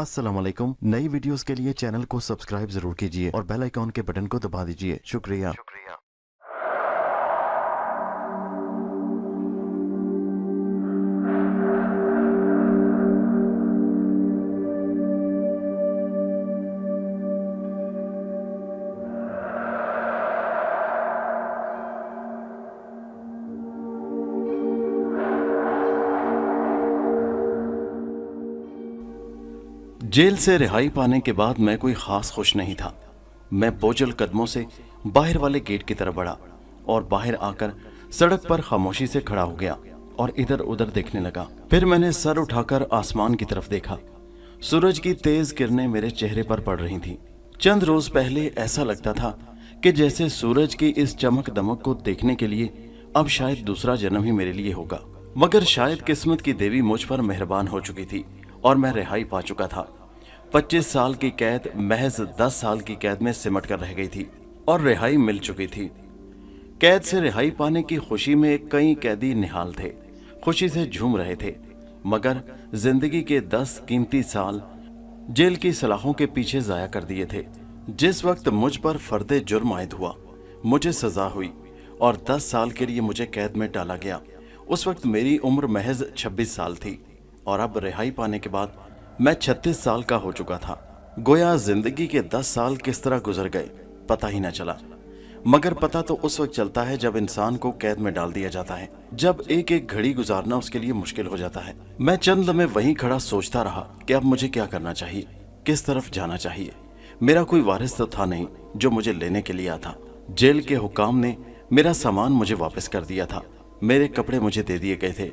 अस्सलाम वालेकुम नई वीडियोस के लिए चैनल को सब्सक्राइब जरूर कीजिए और बेल आइकॉन के बटन को दबा दीजिए शुक्रिया शुक्रिया जेल से रिहाई पाने के बाद मैं कोई खास खुश नहीं था मैं बोझल कदमों से बाहर वाले गेट की तरफ बढ़ा और बाहर आकर सड़क पर खामोशी से खड़ा हो गया और इधर उधर देखने लगा फिर मैंने सर उठाकर आसमान की तरफ देखा सूरज की तेज किरणें मेरे चेहरे पर पड़ रही थी चंद रोज पहले ऐसा लगता था कि जैसे सूरज की इस चमक दमक को देखने के लिए अब शायद दूसरा जन्म ही मेरे लिए होगा मगर शायद किस्मत की देवी मुझ पर मेहरबान हो चुकी थी और मैं रिहाई पा चुका था 25 साल की कैद महज 10 साल की कैद में सिमट कर रह गई थी और रिहाई मिल चुकी थी कैद से रिहाई पाने की खुशी में कई कैदी निहाल थे खुशी से झूम रहे थे मगर जिंदगी के 10 कीमती साल जेल की सलाखों के पीछे जाया कर दिए थे जिस वक्त मुझ पर फर्द जुर्म आयद हुआ मुझे सजा हुई और 10 साल के लिए मुझे कैद में डाला गया उस वक्त मेरी उम्र महज 26 साल थी और अब रिहाई पाने के बाद मैं 36 साल का हो चुका था गोया जिंदगी के 10 साल किस तरह गुजर गए पता ही ना चला मगर पता तो उस वक्त चलता है जब इंसान को कैद में डाल दिया जाता है जब एक एक घड़ी गुजारना उसके लिए मुश्किल हो जाता है मैं चंद में वहीं खड़ा सोचता रहा कि अब मुझे क्या करना चाहिए किस तरफ जाना चाहिए मेरा कोई वारिस तो था नहीं जो मुझे लेने के लिए आता जेल के हुकाम ने मेरा सामान मुझे वापस कर दिया था मेरे कपड़े मुझे दे दिए गए थे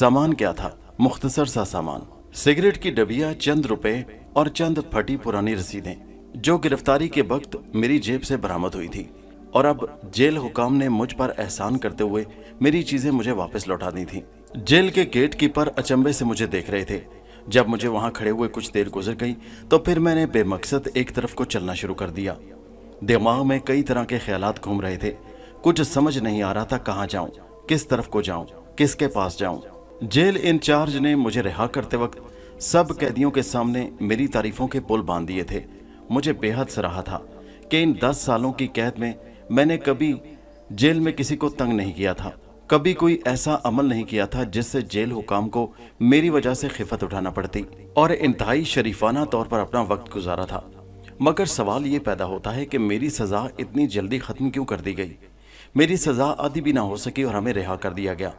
सामान क्या था मुख्तसर सा सामान सिगरेट की डबिया चंद रुपए और चंद फटी पुरानी रसीदें जो गिरफ्तारी के वक्त मेरी जेब से बरामद हुई थी और अब जेल हुकाम ने मुझ पर एहसान करते हुए मेरी चीजें मुझे वापस लौटा दी थी जेल के गेट कीपर अचंबे से मुझे देख रहे थे जब मुझे वहां खड़े हुए कुछ देर गुजर गई तो फिर मैंने बेमकसद एक तरफ को चलना शुरू कर दिया दिमाग में कई तरह के ख्याल घूम रहे थे कुछ समझ नहीं आ रहा था कहाँ जाऊं किस तरफ को जाऊं किसके पास जाऊं जेल इंचार्ज ने मुझे रिहा करते वक्त सब कैदियों के सामने मेरी तारीफों के पुल बांध दिए थे मुझे बेहद सराहा था कि इन दस सालों की कैद में मैंने कभी जेल में किसी को तंग नहीं किया था कभी कोई ऐसा अमल नहीं किया था जिससे जेल हुकाम को मेरी वजह से खिफत उठाना पड़ती और इंतहाई शरीफाना तौर पर अपना वक्त गुजारा था मगर सवाल ये पैदा होता है कि मेरी सज़ा इतनी जल्दी ख़त्म क्यों कर दी गई मेरी सज़ा आदि भी ना हो सकी और हमें रिहा कर दिया गया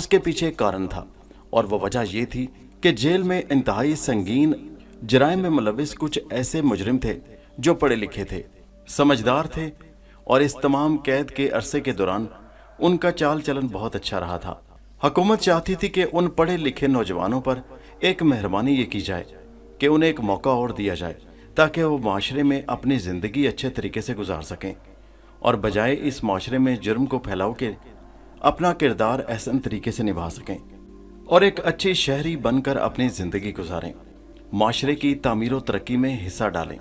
उसके पीछे एक कारण था और वह वजह यह थी कि जेल में इंतहाई संगीन जराय में मुलविस कुछ ऐसे मुजरिम थे जो पढ़े लिखे थे समझदार थे और इस तमाम कैद के अरसे के दौरान उनका चाल चलन बहुत अच्छा रहा था हकूमत चाहती थी कि उन पढ़े लिखे नौजवानों पर एक मेहरबानी ये की जाए कि उन्हें एक मौका और दिया जाए ताकि वो माशरे में अपनी ज़िंदगी अच्छे तरीके से गुजार सकें और बजाय इस माशरे में जुर्म को फैलाव के अपना किरदार एहसन तरीके से निभा सकें और एक अच्छे शहरी बनकर अपनी ज़िंदगी गुजारें माशरे की तामीर तरक्की में हिस्सा डालें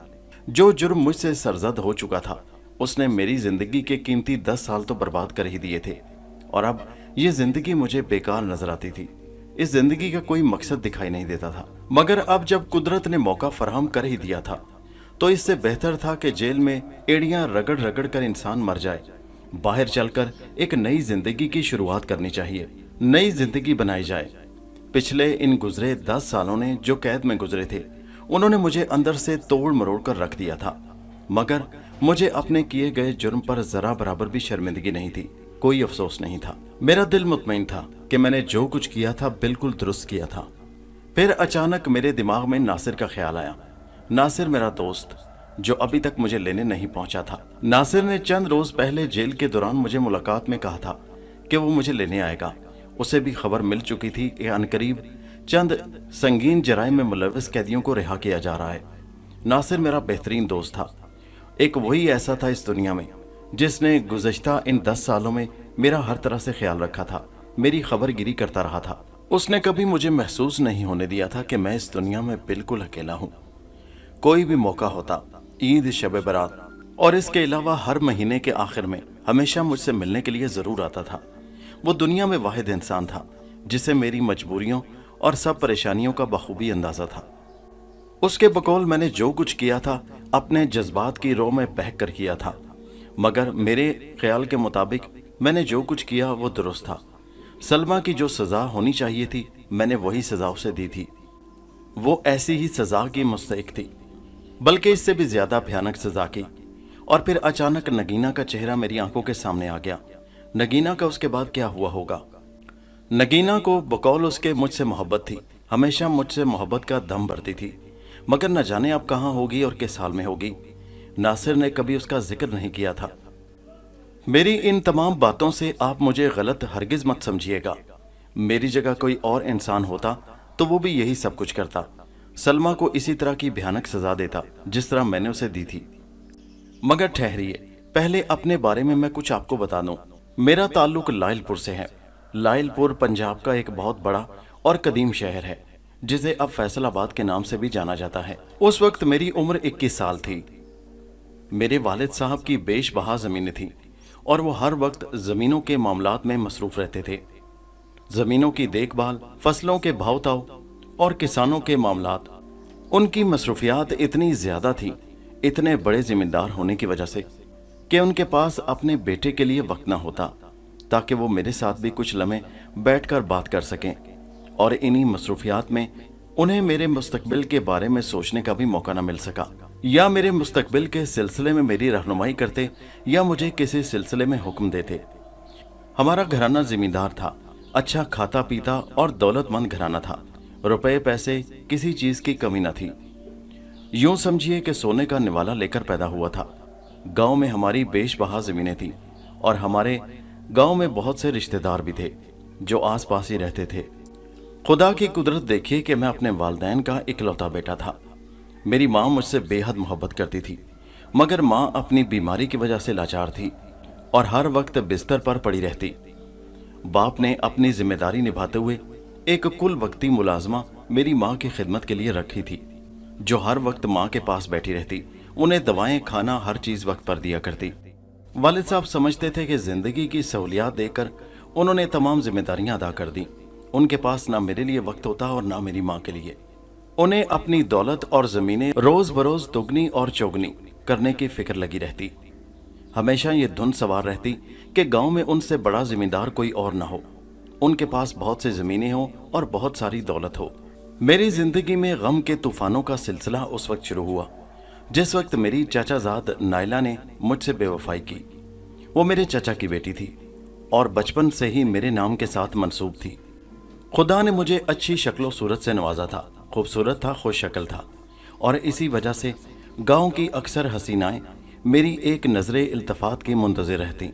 जो जुर्म मुझसे सरजद हो चुका था उसने मेरी ज़िंदगी के कीमती दस साल तो बर्बाद कर ही दिए थे और अब ये ज़िंदगी मुझे बेकार नज़र आती थी इस ज़िंदगी का कोई मकसद दिखाई नहीं देता था मगर अब जब कुदरत ने मौका फराहम कर ही दिया था तो इससे बेहतर था कि जेल में एड़ियां रगड़ रगड़ कर इंसान मर जाए बाहर चलकर एक नई जिंदगी की शुरुआत करनी चाहिए नई जिंदगी बनाई जाए पिछले इन गुजरे दस सालों ने जो कैद में गुजरे थे उन्होंने मुझे अंदर से तोड़ मरोड़ कर रख दिया था मगर मुझे अपने किए गए जुर्म पर जरा बराबर भी शर्मिंदगी नहीं थी कोई अफसोस नहीं था मेरा दिल मुतमिन था कि मैंने जो कुछ किया था बिल्कुल दुरुस्त किया था फिर अचानक मेरे दिमाग में नासिर का ख्याल आया नासिर मेरा दोस्त जो अभी तक मुझे लेने नहीं पहुंचा था नासिर ने चंद रोज पहले जेल के दौरान मुझे मुलाकात में कहा था कि वो मुझे लेने आएगा उसे भी खबर मिल चुकी थी कि अनकरीब चंद संगीन जराय में मुलविस कैदियों को रिहा किया जा रहा है नासिर मेरा बेहतरीन दोस्त था एक वही ऐसा था इस दुनिया में जिसने गुजशत इन दस सालों में मेरा हर तरह से ख्याल रखा था मेरी खबर गिरी करता रहा था उसने कभी मुझे महसूस नहीं होने दिया था कि मैं इस दुनिया में बिल्कुल अकेला हूँ कोई भी मौका होता ईद शब बरात और इसके अलावा हर महीने के आखिर में हमेशा मुझसे मिलने के लिए ज़रूर आता था वो दुनिया में वाहिद इंसान था जिसे मेरी मजबूरियों और सब परेशानियों का बखूबी अंदाज़ा था उसके बकौल मैंने जो कुछ किया था अपने जज्बात की रो में बह कर किया था मगर मेरे ख्याल के मुताबिक मैंने जो कुछ किया वो दुरुस्त था सलमा की जो सज़ा होनी चाहिए थी मैंने वही सज़ा उसे दी थी वो ऐसी ही सज़ा की मुस्तक थी बल्कि इससे भी ज़्यादा भयानक सज़ा की और फिर अचानक नगीना का चेहरा मेरी आंखों के सामने आ गया नगीना का उसके बाद क्या हुआ होगा नगीना को बकौल उसके मुझसे मोहब्बत थी हमेशा मुझसे मोहब्बत का दम भरती थी मगर न जाने आप कहाँ होगी और किस हाल में होगी नासिर ने कभी उसका जिक्र नहीं किया था मेरी इन तमाम बातों से आप मुझे गलत हरगिज मत समझिएगा मेरी जगह कोई और इंसान होता तो वो भी यही सब कुछ करता सलमा को इसी तरह की भयानक सजा देता जिस तरह मैंने उसे दी थी मगर ठहरिए पहले अपने बारे में मैं कुछ आपको बता दूं मेरा ताल्लुक लायलपुर से है लायलपुर पंजाब का एक बहुत बड़ा और कदीम शहर है जिसे अब फैसलाबाद के नाम से भी जाना जाता है उस वक्त मेरी उम्र 21 साल थी मेरे वालिद साहब की बेश बहा ज़मीनें थीं और वो हर वक्त ज़मीनों के मामला में मसरूफ रहते थे ज़मीनों की देखभाल फसलों के भावताव और किसानों के मामला उनकी मसरूफियात इतनी ज़्यादा थी इतने बड़े जिम्मेदार होने की वजह से कि उनके पास अपने बेटे के लिए वक्त ना होता ताकि वो मेरे साथ भी कुछ लम्हे बैठकर बात कर सकें और इन्हीं मसरूफियात में उन्हें मेरे मुस्तबिल के बारे में सोचने का भी मौका ना मिल सका या मेरे मुस्तबिल के सिलसिले में मेरी रहनुमाई करते या मुझे किसी सिलसिले में हुक्म देते हमारा घराना जिम्मेदार था अच्छा खाता पीता और दौलतमंद घराना था रुपए पैसे किसी चीज की कमी न थी यूं समझिए कि सोने का निवाला लेकर पैदा हुआ था गांव में हमारी बेशबहा ज़मीनें थीं और हमारे गांव में बहुत से रिश्तेदार भी थे जो आसपास ही रहते थे खुदा की कुदरत देखी कि मैं अपने वालदेन का इकलौता बेटा था मेरी माँ मुझसे बेहद मोहब्बत करती थी मगर माँ अपनी बीमारी की वजह से लाचार थी और हर वक्त बिस्तर पर पड़ी रहती बाप ने अपनी जिम्मेदारी निभाते हुए एक कुल वक्ती मुलाजमा मेरी माँ की खिदमत के लिए रखी थी जो हर वक्त माँ के पास बैठी रहती उन्हें दवाएं खाना हर चीज वक्त पर दिया करती वालिद साहब समझते थे कि जिंदगी की सहूलियात देकर उन्होंने तमाम जिम्मेदारियां अदा कर दी उनके पास ना मेरे लिए वक्त होता और ना मेरी माँ के लिए उन्हें अपनी दौलत और जमीनें रोज बरोज दुगनी और चौगनी करने की फिक्र लगी रहती हमेशा ये धुन सवार रहती कि गांव में उनसे बड़ा जिम्मेदार कोई और ना हो उनके पास बहुत से ज़मीनें हों और बहुत सारी दौलत हो मेरी ज़िंदगी में गम के तूफानों का सिलसिला उस वक्त शुरू हुआ जिस वक्त मेरी चाचाजाद नायला ने मुझसे बेवफाई की वो मेरे चाचा की बेटी थी और बचपन से ही मेरे नाम के साथ मंसूब थी खुदा ने मुझे अच्छी शक्ल सूरत से नवाजा था खूबसूरत था खुश शक्ल था और इसी वजह से गांव की अक्सर हसीनाएं मेरी एक नज़र इल्तफात की मुंतज़र रहती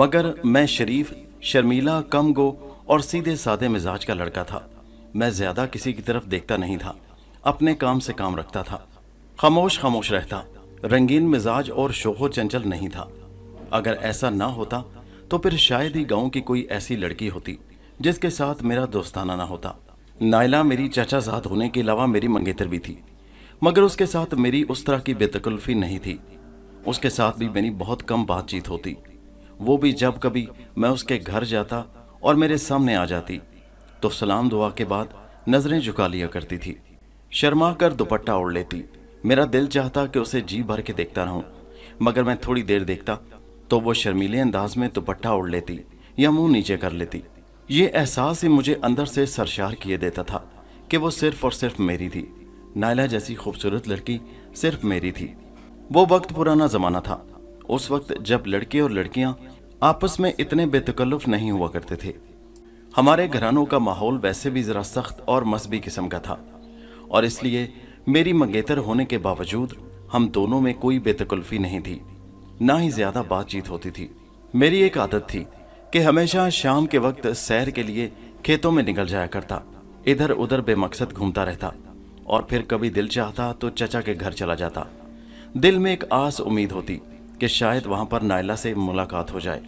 मगर मैं शरीफ शर्मीला कम गो और सीधे सादे मिजाज का लड़का था मैं ज़्यादा किसी की तरफ देखता नहीं था अपने काम से काम रखता था खामोश खामोश रहता रंगीन मिजाज और शोखो चंचल नहीं था अगर ऐसा ना होता तो फिर शायद ही गांव की कोई ऐसी लड़की होती जिसके साथ मेरा दोस्ताना ना होता नायला मेरी चाचा जात होने के अलावा मेरी मंगेतर भी थी मगर उसके साथ मेरी उस तरह की बेतकल्फी नहीं थी उसके साथ भी मेरी बहुत कम बातचीत होती वो भी जब कभी मैं उसके घर जाता और मेरे सामने आ जाती तो सलाम दुआ के बाद नज़रें झुका लिया करती थी शर्मा कर दुपट्टा ओढ़ लेती मेरा दिल चाहता कि उसे जी भर के देखता रहूं मगर मैं थोड़ी देर देखता तो वो शर्मीले अंदाज में दुपट्टा उड़ लेती या मुंह नीचे कर लेती ये एहसास ही मुझे अंदर से सरशार किए देता था कि वो सिर्फ और सिर्फ मेरी थी नायला जैसी खूबसूरत लड़की सिर्फ मेरी थी वो वक्त पुराना ज़माना था उस वक्त जब लड़के और लड़कियां आपस में इतने बेतकल्लुफ नहीं हुआ करते थे हमारे घरानों का माहौल वैसे भी ज़रा सख्त और मजहबी किस्म का था और इसलिए मेरी मंगेतर होने के बावजूद हम दोनों में कोई बेतकल्फी नहीं थी ना ही ज्यादा बातचीत होती थी मेरी एक आदत थी कि हमेशा शाम के वक्त सैर के लिए खेतों में निकल जाया करता इधर उधर बेमकसद घूमता रहता और फिर कभी दिल चाहता तो चचा के घर चला जाता दिल में एक आस उम्मीद होती कि शायद वहां पर नायला से मुलाकात हो जाए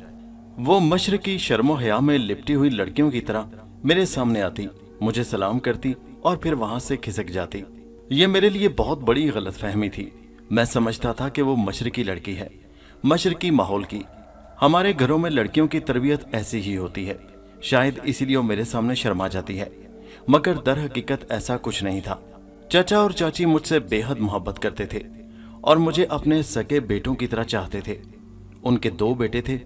वो मशर की शर्मो हया में लिपटी हुई लड़कियों की तरह मेरे सामने आती मुझे सलाम करती और फिर वहां से खिसक जाती ये मेरे लिए बहुत बड़ी गलत फहमी थी मैं समझता था कि वो मशरकी लड़की है मशरकी माहौल की हमारे घरों में लड़कियों की तरबियत ऐसी ही होती है शायद इसीलिए मेरे सामने शर्मा जाती है मगर दर हकीकत ऐसा कुछ नहीं था चाचा और चाची मुझसे बेहद मोहब्बत करते थे और मुझे अपने सके बेटों की तरह चाहते थे उनके दो बेटे थे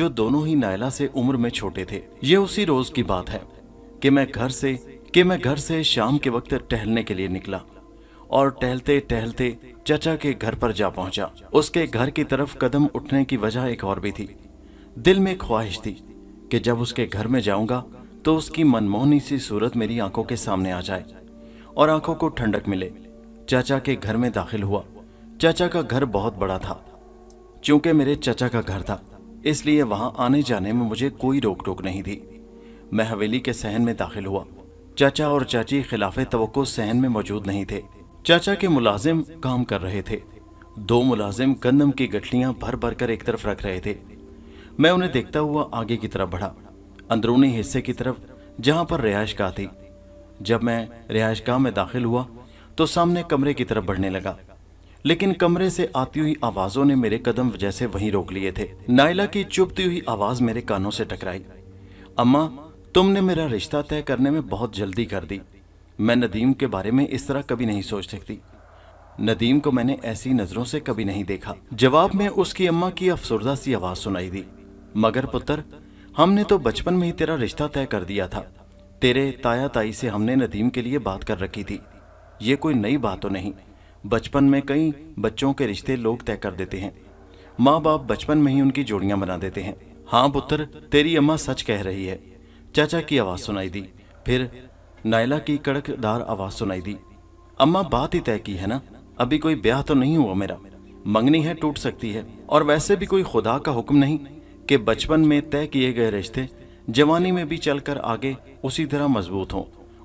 जो दोनों ही नायला से उम्र में छोटे थे ये उसी रोज की बात है कि मैं घर से कि मैं घर से शाम के वक्त टहलने के लिए निकला और टहलते टहलते चचा के घर पर जा पहुंचा उसके घर की तरफ कदम उठने की वजह एक और भी थी दिल में ख्वाहिश थी कि जब उसके घर में जाऊंगा तो उसकी मनमोहनी सी सूरत मेरी आंखों के सामने आ जाए और आंखों को ठंडक मिले चाचा के घर में दाखिल हुआ चाचा का घर बहुत बड़ा था चूंकि मेरे चाचा का घर था इसलिए वहां आने जाने में मुझे कोई रोक टोक नहीं थी मैं हवेली के सहन में दाखिल हुआ चाचा और चाची खिलाफे तो सहन में मौजूद नहीं थे चाचा के मुलाजिम काम कर रहे थे दो मुलाजिम गंदम की गठलियां भर भर कर एक तरफ रख रहे थे मैं उन्हें देखता हुआ आगे की तरफ बढ़ा अंदरूनी हिस्से की तरफ जहां पर रिहायश गाह थी जब मैं रिहायश गाह में दाखिल हुआ तो सामने कमरे की तरफ बढ़ने लगा लेकिन कमरे से आती हुई आवाजों ने मेरे कदम जैसे वहीं रोक लिए थे नायला की चुपती हुई आवाज मेरे कानों से टकराई अम्मा तुमने मेरा रिश्ता तय करने में बहुत जल्दी कर दी मैं नदीम के बारे में इस तरह कभी नहीं सोच सकती नदीम को मैंने ऐसी नजरों से कभी नहीं देखा जवाब में उसकी अम्मा की अफसरदा सी आवाज सुनाई दी मगर पुत्र हमने तो बचपन में ही तेरा रिश्ता तय कर दिया था तेरे ताया ताई से हमने नदीम के लिए बात कर रखी थी ये कोई नई बात तो नहीं बचपन में कई बच्चों के रिश्ते लोग तय कर देते हैं माँ बाप बचपन में ही उनकी जोड़ियां बना देते हैं हाँ पुत्र तेरी अम्मा सच कह रही है चाचा की आवाज सुनाई दी फिर नायला की कड़कदार आवाज सुनाई दी अम्मा बात ही तय की है ना अभी कोई ब्याह तो नहीं हुआ मेरा मंगनी है टूट सकती है और वैसे भी कोई खुदा का हुक्म नहीं कि बचपन में तय किए गए रिश्ते जवानी में भी चलकर आगे उसी तरह मजबूत हों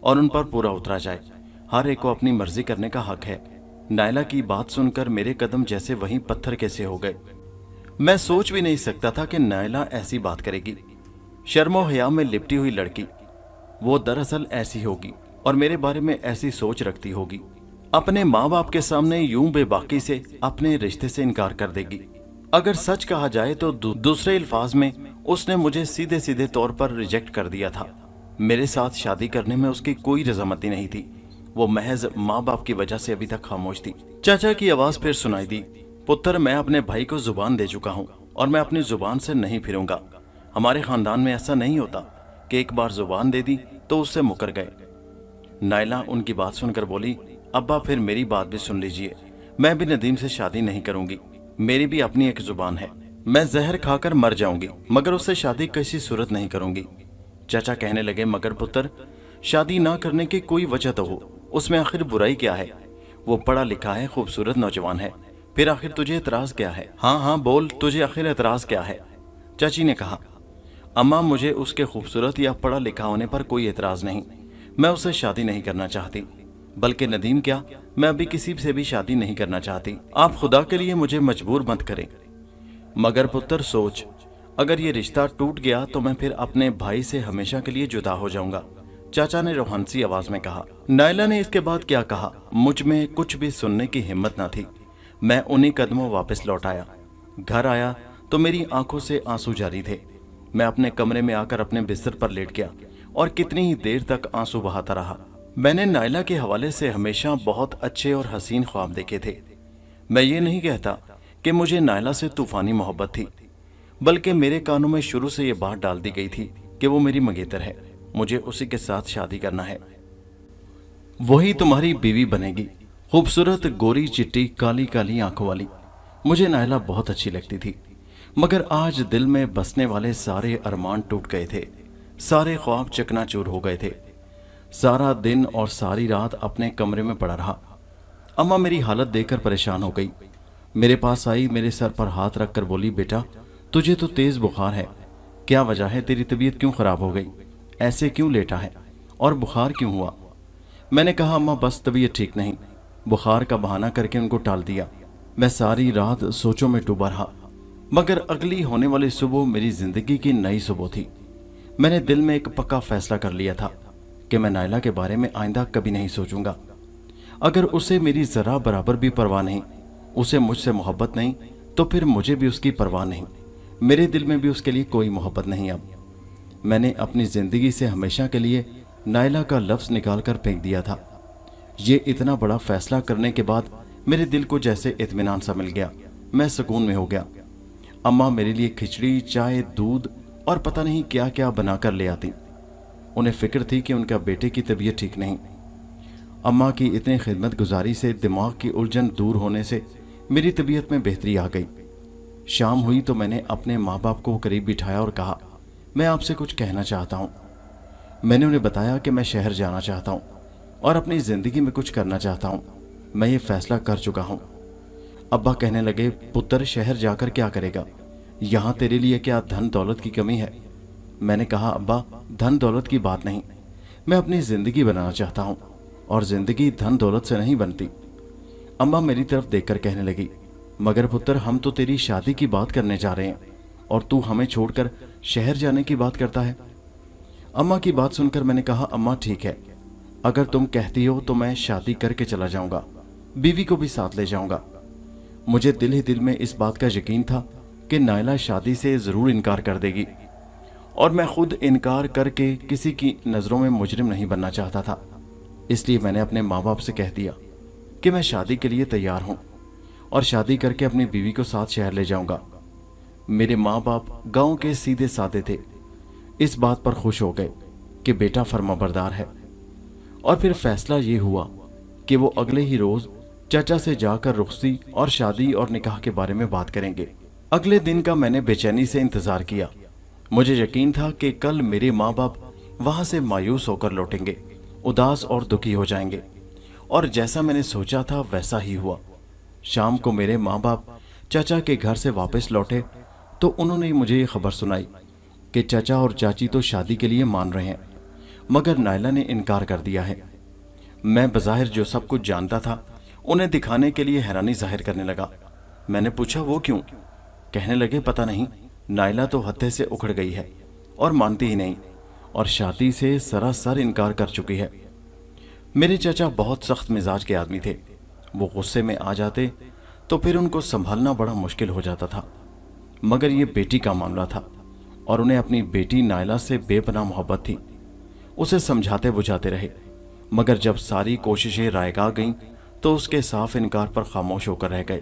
और उन पर पूरा उतरा जाए हर एक को अपनी मर्जी करने का हक है नायला की बात सुनकर मेरे कदम जैसे वहीं पत्थर कैसे हो गए मैं सोच भी नहीं सकता था कि नायला ऐसी बात करेगी शर्मो हया में लिपटी हुई लड़की वो दरअसल ऐसी होगी और मेरे बारे में ऐसी सोच रखती होगी अपने माँ बाप के सामने यूं बेबाकी से अपने रिश्ते से इनकार कर देगी अगर सच कहा जाए तो दू, दूसरे अल्फाज में उसने मुझे सीधे सीधे तौर पर रिजेक्ट कर दिया था मेरे साथ शादी करने में उसकी कोई रजामती नहीं थी वो महज माँ बाप की वजह से अभी तक खामोश थी चाचा की आवाज फिर सुनाई दी पुत्र मैं अपने भाई को जुबान दे चुका हूँ और मैं अपनी जुबान से नहीं फिरूंगा हमारे खानदान में ऐसा नहीं होता कि एक बार जुबान दे दी तो उससे मुकर गए नायला उनकी बात सुनकर बोली अब्बा फिर मेरी बात भी सुन लीजिए मैं भी नदीम से शादी नहीं करूंगी मेरी भी अपनी एक जुबान है मैं जहर खाकर मर जाऊंगी मगर उससे शादी किसी सूरत नहीं करूंगी चाचा कहने लगे मगर पुत्र शादी ना करने की कोई वजह तो हो उसमें आखिर बुराई क्या है वो पढ़ा लिखा है खूबसूरत नौजवान है फिर आखिर तुझे एतराज क्या है हाँ हाँ बोल तुझे आखिर एतराज क्या है चाची ने कहा अम्मा मुझे उसके खूबसूरत या पढ़ा लिखा होने पर कोई एतराज़ नहीं मैं उससे शादी नहीं करना चाहती बल्कि नदीम क्या मैं अभी किसी से भी शादी नहीं करना चाहती आप खुदा के लिए मुझे मजबूर मत करें मगर पुत्र सोच अगर ये रिश्ता टूट गया तो मैं फिर अपने भाई से हमेशा के लिए जुदा हो जाऊंगा चाचा ने रोहानसी आवाज में कहा नायला ने इसके बाद क्या कहा मुझ में कुछ भी सुनने की हिम्मत ना थी मैं उन्हीं कदमों वापस लौट आया घर आया तो मेरी आंखों से आंसू जारी थे मैं अपने कमरे में आकर अपने बिस्तर पर लेट गया और कितनी ही देर तक आंसू बहाता रहा मैंने नायला के हवाले से हमेशा बहुत अच्छे और हसीन ख्वाब देखे थे मैं ये नहीं कहता कि मुझे नायला से तूफानी मोहब्बत थी बल्कि मेरे कानों में शुरू से ये बात डाल दी गई थी कि वो मेरी मंगेतर है मुझे उसी के साथ शादी करना है वही तुम्हारी बीवी बनेगी खूबसूरत गोरी चिट्टी काली काली आंखों वाली मुझे नायला बहुत अच्छी लगती थी मगर आज दिल में बसने वाले सारे अरमान टूट गए थे सारे ख्वाब चकनाचूर हो गए थे सारा दिन और सारी रात अपने कमरे में पड़ा रहा अम्मा मेरी हालत देखकर परेशान हो गई मेरे पास आई मेरे सर पर हाथ रखकर बोली बेटा तुझे तो तेज बुखार है क्या वजह है तेरी तबीयत क्यों खराब हो गई ऐसे क्यों लेटा है और बुखार क्यों हुआ मैंने कहा अम्मा बस तबीयत ठीक नहीं बुखार का बहाना करके उनको टाल दिया मैं सारी रात सोचों में डूबा रहा मगर अगली होने वाली सुबह मेरी ज़िंदगी की नई सुबह थी मैंने दिल में एक पक्का फैसला कर लिया था कि मैं नायला के बारे में आइंदा कभी नहीं सोचूंगा अगर उसे मेरी ज़रा बराबर भी परवाह नहीं उसे मुझसे मोहब्बत नहीं तो फिर मुझे भी उसकी परवाह नहीं मेरे दिल में भी उसके लिए कोई मोहब्बत नहीं अब मैंने अपनी ज़िंदगी से हमेशा के लिए नायला का लफ्ज़ निकाल कर फेंक दिया था ये इतना बड़ा फैसला करने के बाद मेरे दिल को जैसे इतमान सा मिल गया मैं सुकून में हो गया अम्मा मेरे लिए खिचड़ी चाय दूध और पता नहीं क्या क्या बनाकर ले आती उन्हें फिक्र थी कि उनका बेटे की तबीयत ठीक नहीं अम्मा की इतनी खिदमत गुजारी से दिमाग की उलझन दूर होने से मेरी तबीयत में बेहतरी आ गई शाम हुई तो मैंने अपने माँ बाप को करीब बिठाया और कहा मैं आपसे कुछ कहना चाहता हूँ मैंने उन्हें बताया कि मैं शहर जाना चाहता हूँ और अपनी ज़िंदगी में कुछ करना चाहता हूँ मैं ये फैसला कर चुका हूँ अब्बा कहने लगे पुत्र शहर जाकर क्या करेगा यहाँ तेरे लिए क्या धन दौलत की कमी है मैंने कहा अब्बा धन दौलत की बात नहीं मैं अपनी ज़िंदगी बनाना चाहता हूँ और ज़िंदगी धन दौलत से नहीं बनती अम्मा मेरी तरफ देखकर कहने लगी मगर पुत्र हम तो तेरी शादी की बात करने जा रहे हैं और तू हमें छोड़कर शहर जाने की बात करता है अम्मा की बात सुनकर मैंने कहा अम्मा ठीक है अगर तुम कहती हो तो मैं शादी करके चला जाऊंगा बीवी को भी साथ ले जाऊंगा मुझे दिल ही दिल में इस बात का यकीन था कि नायला शादी से ज़रूर इनकार कर देगी और मैं खुद इनकार करके किसी की नज़रों में मुजरिम नहीं बनना चाहता था इसलिए मैंने अपने माँ बाप से कह दिया कि मैं शादी के लिए तैयार हूँ और शादी करके अपनी बीवी को साथ शहर ले जाऊँगा मेरे माँ बाप गाँव के सीधे साधे थे इस बात पर खुश हो गए कि बेटा फर्माबरदार है और फिर फैसला ये हुआ कि वो अगले ही रोज़ चाचा से जाकर रुखसी और शादी और निकाह के बारे में बात करेंगे अगले दिन का मैंने बेचैनी से इंतजार किया मुझे यकीन था कि कल मेरे माँ बाप वहां से मायूस होकर लौटेंगे उदास और दुखी हो जाएंगे और जैसा मैंने सोचा था वैसा ही हुआ शाम को मेरे माँ बाप चाचा के घर से वापस लौटे तो उन्होंने मुझे ये खबर सुनाई कि चाचा और चाची तो शादी के लिए मान रहे हैं मगर नायला ने इनकार कर दिया है मैं बाहिर जो सब कुछ जानता था उन्हें दिखाने के लिए हैरानी जाहिर करने लगा मैंने पूछा वो क्यों कहने लगे पता नहीं नायला तो हत्थे से उखड़ गई है और मानती ही नहीं और शादी से सरासर इनकार कर चुकी है मेरे चाचा बहुत सख्त मिजाज के आदमी थे वो गुस्से में आ जाते तो फिर उनको संभालना बड़ा मुश्किल हो जाता था मगर ये बेटी का मामला था और उन्हें अपनी बेटी नायला से बेपना मोहब्बत थी उसे समझाते बुझाते रहे मगर जब सारी कोशिशें रायगा गईं तो उसके साफ इनकार पर खामोश होकर रह गए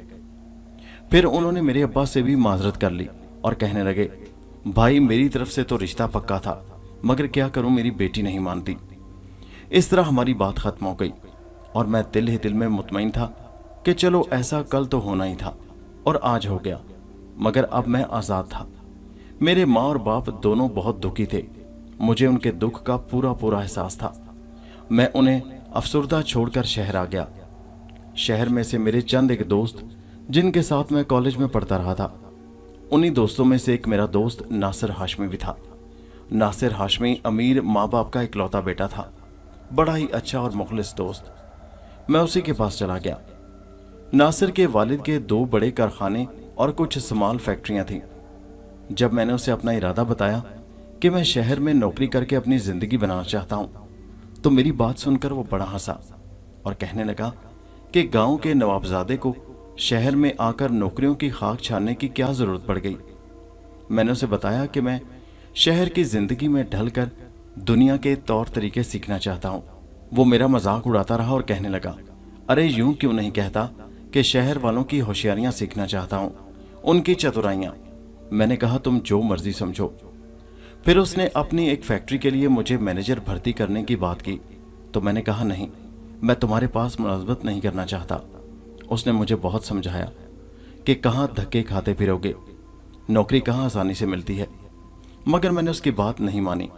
फिर उन्होंने मेरे अब्बा से भी माजरत कर ली और कहने लगे भाई मेरी तरफ से तो रिश्ता पक्का था मगर क्या करूं मेरी बेटी नहीं मानती इस तरह हमारी बात ख़त्म हो गई और मैं दिल ही दिल में मुतमिन था कि चलो ऐसा कल तो होना ही था और आज हो गया मगर अब मैं आज़ाद था मेरे माँ और बाप दोनों बहुत दुखी थे मुझे उनके दुख का पूरा पूरा एहसास था मैं उन्हें अफसरदा छोड़कर शहर आ गया शहर में से मेरे चंद एक दोस्त जिनके साथ मैं कॉलेज में पढ़ता रहा था उन्हीं दोस्तों में से एक मेरा दोस्त नासिर हाशमी भी था नासिर हाशमी अमीर माँ बाप का इकलौता बेटा था बड़ा ही अच्छा और मुखलिस दोस्त मैं उसी के पास चला गया नासिर के वालिद के दो बड़े कारखाने और कुछ स्मॉल फैक्ट्रियां थीं जब मैंने उसे अपना इरादा बताया कि मैं शहर में नौकरी करके अपनी ज़िंदगी बनाना चाहता हूँ तो मेरी बात सुनकर वो बड़ा हंसा और कहने लगा कि गांव के नवाबजादे को शहर में आकर नौकरियों की खाक छानने की क्या ज़रूरत पड़ गई मैंने उसे बताया कि मैं शहर की ज़िंदगी में ढलकर दुनिया के तौर तरीके सीखना चाहता हूँ वो मेरा मजाक उड़ाता रहा और कहने लगा अरे यूं क्यों नहीं कहता कि शहर वालों की होशियारियां सीखना चाहता हूँ उनकी चतुराइयां मैंने कहा तुम जो मर्जी समझो फिर उसने अपनी एक फैक्ट्री के लिए मुझे मैनेजर भर्ती करने की बात की तो मैंने कहा नहीं मैं तुम्हारे पास मुलाजमत नहीं करना चाहता उसने मुझे बहुत समझाया कि कहाँ धक्के खाते फिरोगे नौकरी कहाँ आसानी से मिलती है मगर मैंने उसकी बात नहीं मानी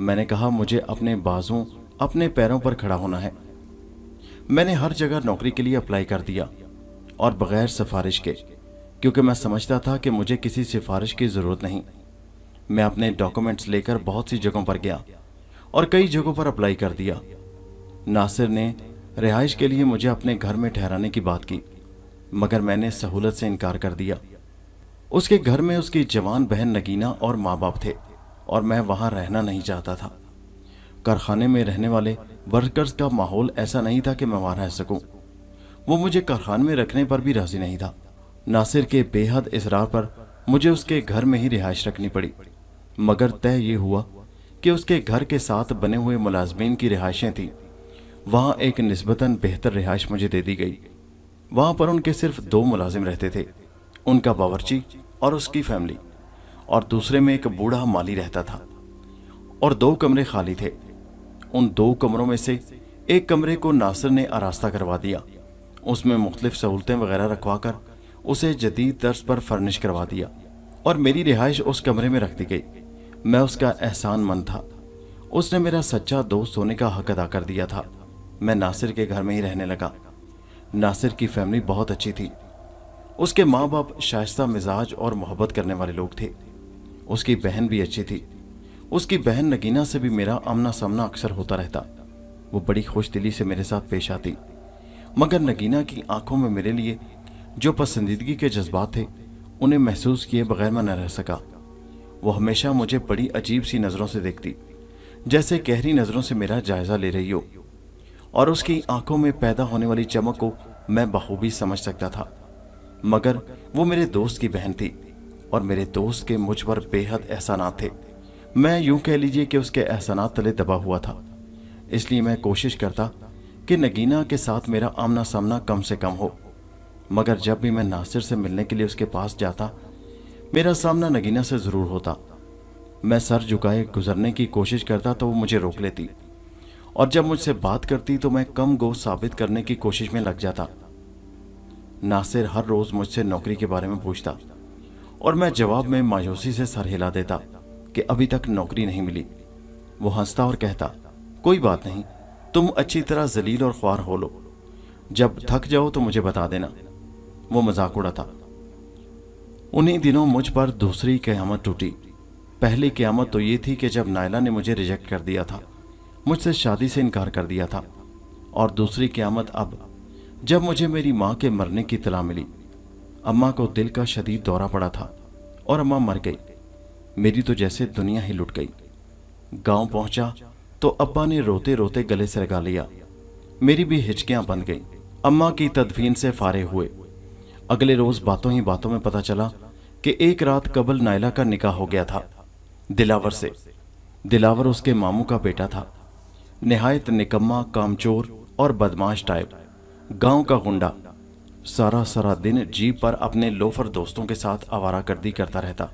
मैंने कहा मुझे अपने बाजों अपने पैरों पर खड़ा होना है मैंने हर जगह नौकरी के लिए अप्लाई कर दिया और बगैर सिफारिश के क्योंकि मैं समझता था कि मुझे किसी सिफारिश की ज़रूरत नहीं मैं अपने डॉक्यूमेंट्स लेकर बहुत सी जगहों पर गया और कई जगहों पर अप्लाई कर दिया नासिर ने रिहाइश के लिए मुझे अपने घर में ठहराने की बात की मगर मैंने सहूलत से इनकार कर दिया उसके घर में उसकी जवान बहन नगीना और माँ बाप थे और मैं वहाँ रहना नहीं चाहता था कारखाने में रहने वाले वर्कर्स का माहौल ऐसा नहीं था कि मैं वहाँ रह सकूँ वो मुझे कारखाने में रखने पर भी राजी नहीं था नासिर के बेहद इसरार पर मुझे उसके घर में ही रिहाइश रखनी पड़ी मगर तय ये हुआ कि उसके घर के साथ बने हुए मुलाजमीन की रिहाइशें थीं वहाँ एक नस्बता बेहतर रिहाइश मुझे दे दी गई वहाँ पर उनके सिर्फ दो मुलाजिम रहते थे उनका बावरची और उसकी फैमिली और दूसरे में एक बूढ़ा माली रहता था और दो कमरे खाली थे उन दो कमरों में से एक कमरे को नासिर ने आरास्ता करवा दिया उसमें मुख्तफ सहूलतें वगैरह रखवा कर उसे जदीद तर्ज पर फर्निश करवा दिया और मेरी रिहाइश उस कमरे में रख दी गई मैं उसका एहसान मंद था उसने मेरा सच्चा दोस्त होने का हक अदा कर दिया था मैं नासिर के घर में ही रहने लगा नासिर की फैमिली बहुत अच्छी थी उसके माँ बाप शाइस्ता मिजाज और मोहब्बत करने वाले लोग थे उसकी बहन भी अच्छी थी उसकी बहन नगीना से भी मेरा आमना सामना अक्सर होता रहता वो बड़ी खुश दिली से मेरे साथ पेश आती मगर नगीना की आंखों में मेरे लिए जो पसंदीदगी के जज्बात थे उन्हें महसूस किए बगैर मैं न रह सका वो हमेशा मुझे बड़ी अजीब सी नज़रों से देखती जैसे गहरी नज़रों से मेरा जायज़ा ले रही हो और उसकी आंखों में पैदा होने वाली चमक को मैं बखूबी समझ सकता था मगर वो मेरे दोस्त की बहन थी और मेरे दोस्त के मुझ पर बेहद एहसानात थे मैं यूं कह लीजिए कि उसके एहसानात तले दबा हुआ था इसलिए मैं कोशिश करता कि नगीना के साथ मेरा आमना सामना कम से कम हो मगर जब भी मैं नासिर से मिलने के लिए उसके पास जाता मेरा सामना नगीना से ज़रूर होता मैं सर झुकाए गुजरने की कोशिश करता तो वो मुझे रोक लेती और जब मुझसे बात करती तो मैं कम गो साबित करने की कोशिश में लग जाता नासिर हर रोज़ मुझसे नौकरी के बारे में पूछता और मैं जवाब में मायूसी से सर हिला देता कि अभी तक नौकरी नहीं मिली वो हंसता और कहता कोई बात नहीं तुम अच्छी तरह जलील और ख्वार हो लो जब थक जाओ तो मुझे बता देना वो मजाक उड़ाता उन्हीं दिनों मुझ पर दूसरी क्यामत टूटी पहली क्यामत तो ये थी कि जब नायला ने मुझे रिजेक्ट कर दिया था मुझसे शादी से इनकार कर दिया था और दूसरी क्यामत अब जब मुझे मेरी माँ के मरने की तला मिली अम्मा को दिल का शदीद दौरा पड़ा था और अम्मा मर गई मेरी तो जैसे दुनिया ही लुट गई गांव पहुंचा तो अब्बा ने रोते रोते गले से लगा लिया मेरी भी हिचकियां बन गई अम्मा की तदफीन से फारे हुए अगले रोज बातों ही बातों में पता चला कि एक रात कबल नायला का निकाह हो गया था दिलावर से दिलावर उसके मामू का बेटा था नहायत निकम्मा कामचोर और बदमाश टाइप गांव का गुंडा सारा सारा दिन जीप पर अपने लोफर दोस्तों के साथ आवारा गर्दी करता रहता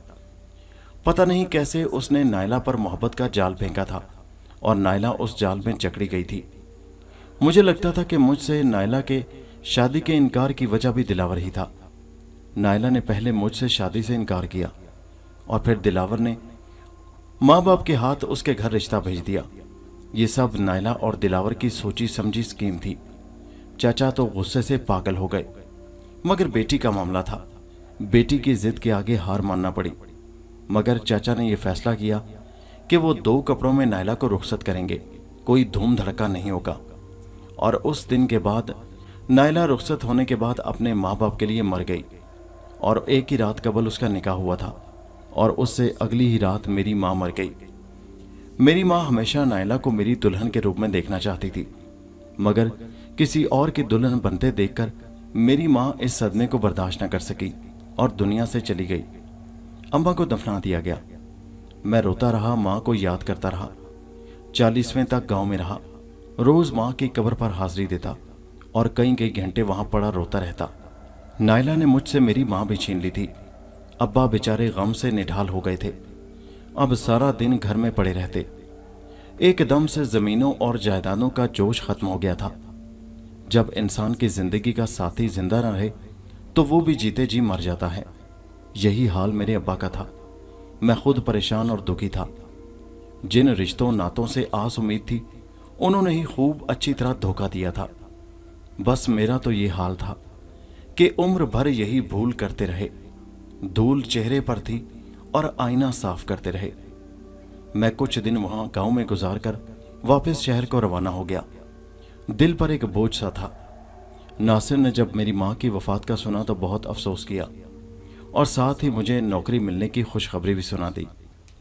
पता नहीं कैसे उसने नायला पर मोहब्बत का जाल फेंका था और नायला उस जाल में जकड़ी गई थी मुझे लगता था कि मुझसे नायला के शादी के इनकार की वजह भी दिलावर ही था नायला ने पहले मुझसे शादी से इनकार किया और फिर दिलावर ने माँ बाप के हाथ उसके घर रिश्ता भेज दिया ये सब नायला और दिलावर की सोची समझी स्कीम थी चाचा तो गुस्से से पागल हो गए मगर बेटी का मामला था बेटी की जिद के आगे हार मानना पड़ी मगर चाचा ने यह फैसला किया कि वो दो कपड़ों में नायला को रुखसत करेंगे कोई धूम धड़का नहीं होगा और उस दिन के बाद नायला रुखसत होने के बाद अपने माँ बाप के लिए मर गई और एक ही रात कबल उसका निकाह हुआ था और उससे अगली ही रात मेरी माँ मर गई मेरी माँ हमेशा नायला को मेरी दुल्हन के रूप में देखना चाहती थी मगर किसी और के दुल्हन बनते देखकर मेरी माँ इस सदमे को बर्दाश्त न कर सकी और दुनिया से चली गई अम्बा को दफना दिया गया मैं रोता रहा माँ को याद करता रहा चालीसवें तक गांव में रहा रोज माँ की कब्र पर हाजिरी देता और कई कई घंटे वहां पड़ा रोता रहता नायला ने मुझसे मेरी माँ भी छीन ली थी अब्बा बेचारे गम से निढाल हो गए थे अब सारा दिन घर में पड़े रहते एकदम से जमीनों और जायदादों का जोश खत्म हो गया था जब इंसान की जिंदगी का साथी जिंदा रहे तो वो भी जीते जी मर जाता है यही हाल मेरे अब्बा का था मैं खुद परेशान और दुखी था जिन रिश्तों नातों से आस उम्मीद थी उन्होंने ही खूब अच्छी तरह धोखा दिया था बस मेरा तो ये हाल था कि उम्र भर यही भूल करते रहे धूल चेहरे पर थी और आईना साफ करते रहे मैं कुछ दिन वहां गांव में गुजार कर वापस शहर को रवाना हो गया दिल पर एक बोझ सा था नासिर ने जब मेरी माँ की वफात का सुना तो बहुत अफसोस किया और साथ ही मुझे नौकरी मिलने की खुशखबरी भी सुना दी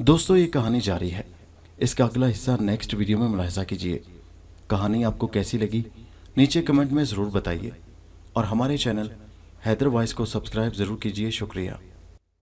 दोस्तों ये कहानी जारी है इसका अगला हिस्सा नेक्स्ट वीडियो में मुलाहजा कीजिए कहानी आपको कैसी लगी नीचे कमेंट में ज़रूर बताइए और हमारे चैनल हैदर वॉइस को सब्सक्राइब ज़रूर कीजिए शुक्रिया